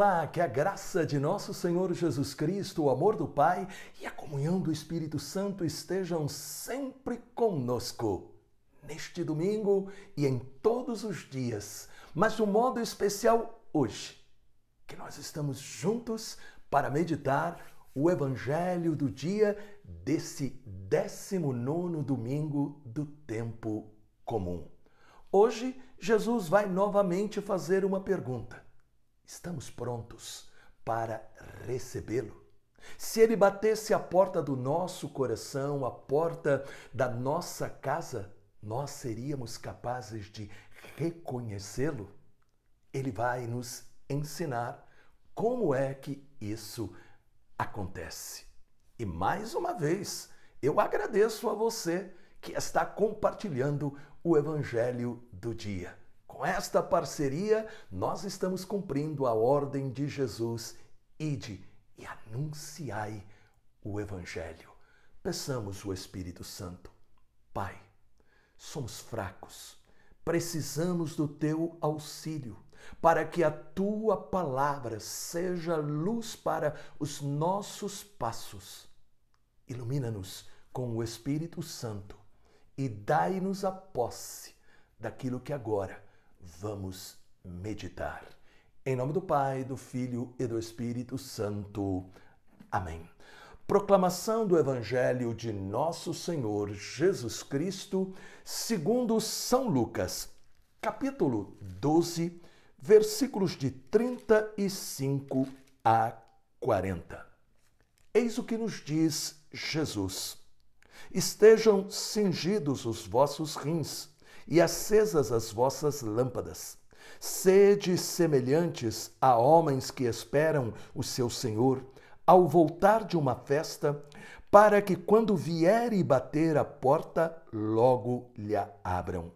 Olá, que a graça de nosso Senhor Jesus Cristo, o amor do Pai e a comunhão do Espírito Santo estejam sempre conosco, neste domingo e em todos os dias, mas de um modo especial hoje, que nós estamos juntos para meditar o Evangelho do dia desse 19 domingo do tempo comum. Hoje, Jesus vai novamente fazer uma pergunta Estamos prontos para recebê-lo. Se ele batesse a porta do nosso coração, a porta da nossa casa, nós seríamos capazes de reconhecê-lo. Ele vai nos ensinar como é que isso acontece. E mais uma vez, eu agradeço a você que está compartilhando o Evangelho do Dia. Com esta parceria, nós estamos cumprindo a ordem de Jesus: ide e anunciai o Evangelho. Peçamos o Espírito Santo. Pai, somos fracos, precisamos do teu auxílio para que a tua palavra seja luz para os nossos passos. Ilumina-nos com o Espírito Santo e dai-nos a posse daquilo que agora vamos meditar. Em nome do Pai, do Filho e do Espírito Santo. Amém. Proclamação do Evangelho de Nosso Senhor Jesus Cristo, segundo São Lucas, capítulo 12, versículos de 35 a 40. Eis o que nos diz Jesus: Estejam cingidos os vossos rins e acesas as vossas lâmpadas. Sede semelhantes a homens que esperam o seu Senhor ao voltar de uma festa, para que quando vier e bater a porta, logo lhe abram.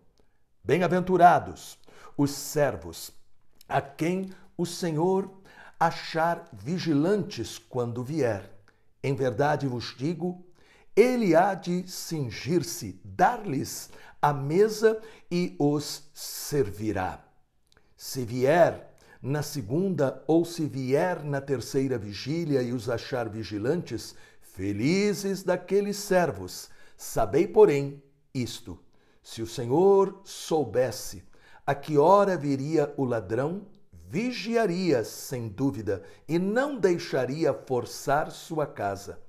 Bem-aventurados os servos, a quem o Senhor achar vigilantes quando vier. Em verdade vos digo, ele há de cingir-se, dar-lhes à mesa e os servirá. Se vier na segunda ou se vier na terceira vigília e os achar vigilantes, felizes daqueles servos. Sabei, porém, isto: se o Senhor soubesse a que hora viria o ladrão, vigiaria, sem dúvida, e não deixaria forçar sua casa.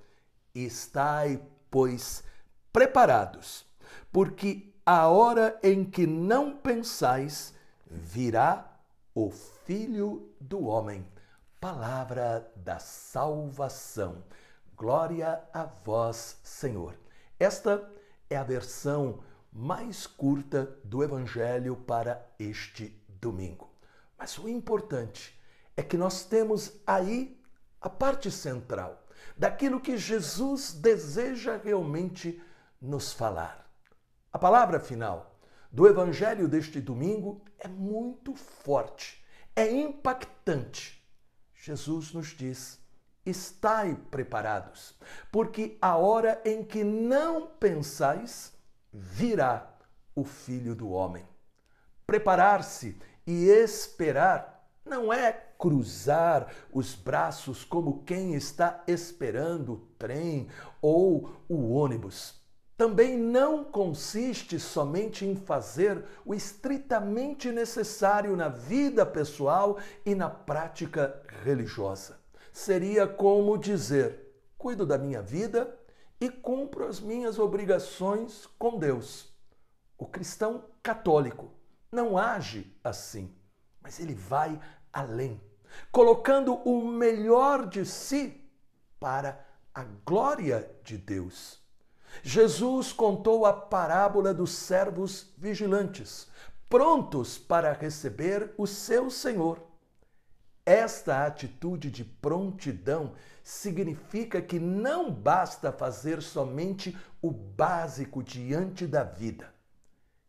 Estai, pois, preparados, porque a hora em que não pensais, virá o Filho do Homem. Palavra da salvação. Glória a vós, Senhor. Esta é a versão mais curta do Evangelho para este domingo. Mas o importante é que nós temos aí a parte central daquilo que Jesus deseja realmente nos falar. A palavra final do evangelho deste domingo é muito forte, é impactante. Jesus nos diz: estai preparados, porque a hora em que não pensais virá o Filho do Homem. Preparar-se e esperar não é cruzar os braços como quem está esperando o trem ou o ônibus também não consiste somente em fazer o estritamente necessário na vida pessoal e na prática religiosa. Seria como dizer: cuido da minha vida e cumpro as minhas obrigações com Deus. O cristão católico não age assim, mas ele vai além, colocando o melhor de si para a glória de Deus. Jesus contou a parábola dos servos vigilantes, prontos para receber o seu Senhor. Esta atitude de prontidão significa que não basta fazer somente o básico diante da vida.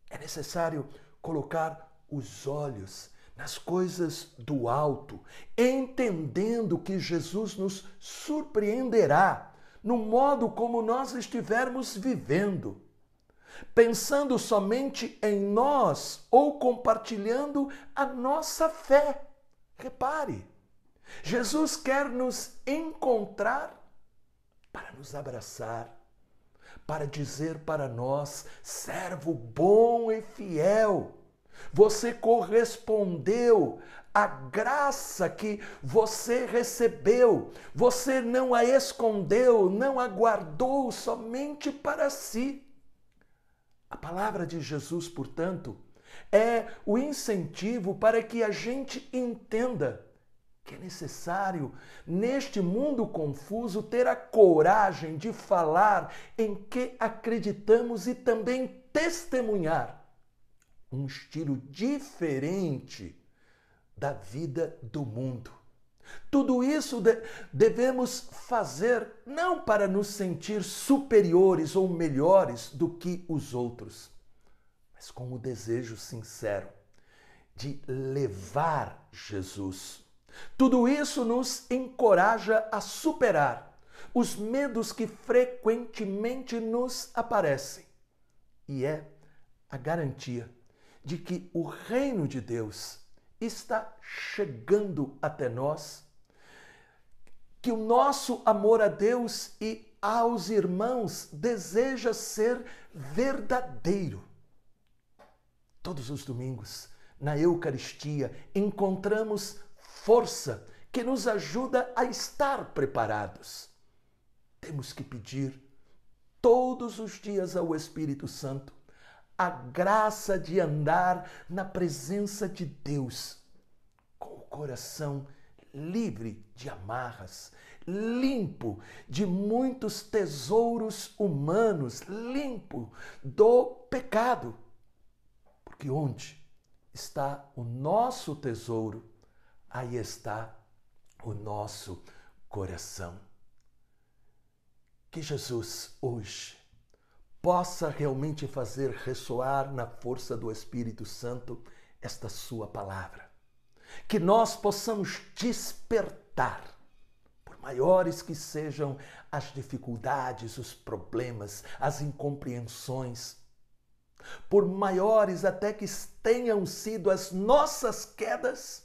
É necessário colocar os olhos nas coisas do alto, entendendo que Jesus nos surpreenderá no modo como nós estivermos vivendo, pensando somente em nós ou compartilhando a nossa fé. Repare, Jesus quer nos encontrar para nos abraçar, para dizer para nós, servo bom e fiel, você correspondeu à graça que você recebeu. Você não a escondeu, não a guardou somente para si. A palavra de Jesus, portanto, é o incentivo para que a gente entenda que é necessário, neste mundo confuso, ter a coragem de falar em que acreditamos e também testemunhar um estilo diferente da vida do mundo. Tudo isso devemos fazer não para nos sentir superiores ou melhores do que os outros, mas com o desejo sincero de levar Jesus. Tudo isso nos encoraja a superar os medos que frequentemente nos aparecem e é a garantia de que o reino de Deus está chegando até nós, que o nosso amor a Deus e aos irmãos deseja ser verdadeiro. Todos os domingos, na Eucaristia, encontramos força que nos ajuda a estar preparados. Temos que pedir todos os dias ao Espírito Santo a graça de andar na presença de Deus, com o coração livre de amarras, limpo de muitos tesouros humanos, limpo do pecado. Porque onde está o nosso tesouro, aí está o nosso coração. Que Jesus hoje possa realmente fazer ressoar na força do Espírito Santo esta Sua palavra. Que nós possamos despertar por maiores que sejam as dificuldades, os problemas, as incompreensões, por maiores até que tenham sido as nossas quedas,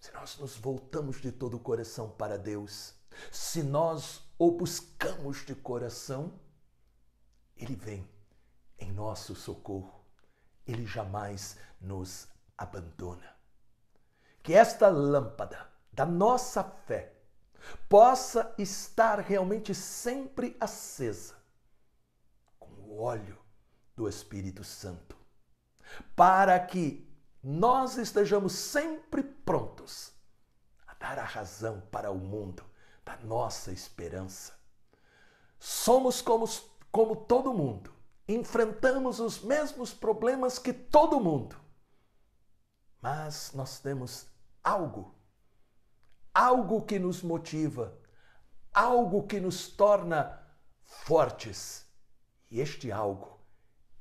se nós nos voltamos de todo o coração para Deus, se nós o buscamos de coração, ele vem em nosso socorro. Ele jamais nos abandona. Que esta lâmpada da nossa fé possa estar realmente sempre acesa com o óleo do Espírito Santo, para que nós estejamos sempre prontos a dar a razão para o mundo da nossa esperança. Somos como como todo mundo, enfrentamos os mesmos problemas que todo mundo. Mas nós temos algo, algo que nos motiva, algo que nos torna fortes. E este algo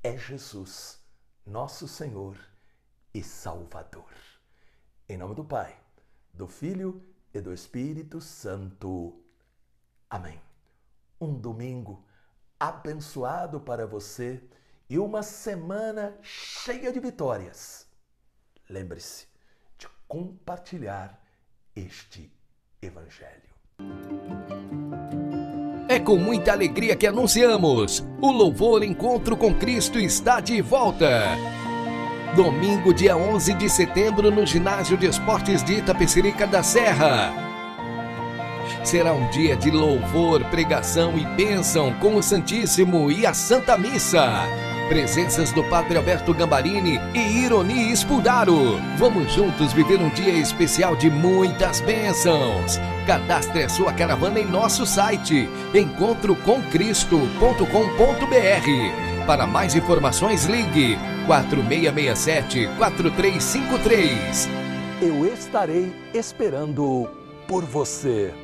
é Jesus, nosso Senhor e Salvador. Em nome do Pai, do Filho e do Espírito Santo. Amém. Um domingo abençoado para você e uma semana cheia de vitórias. Lembre-se de compartilhar este Evangelho. É com muita alegria que anunciamos: o Louvor Encontro com Cristo está de volta. Domingo, dia 11 de setembro, no Ginásio de Esportes de Itapecerica da Serra Será um dia de louvor, pregação e bênção com o Santíssimo e a Santa Missa. Presenças do Padre Alberto Gambarini e Ironi Espudaro. Vamos juntos viver um dia especial de muitas bênçãos. Cadastre a sua caravana em nosso site encontrocomcristo.com.br. Para mais informações, ligue 4667-4353. Eu estarei esperando por você.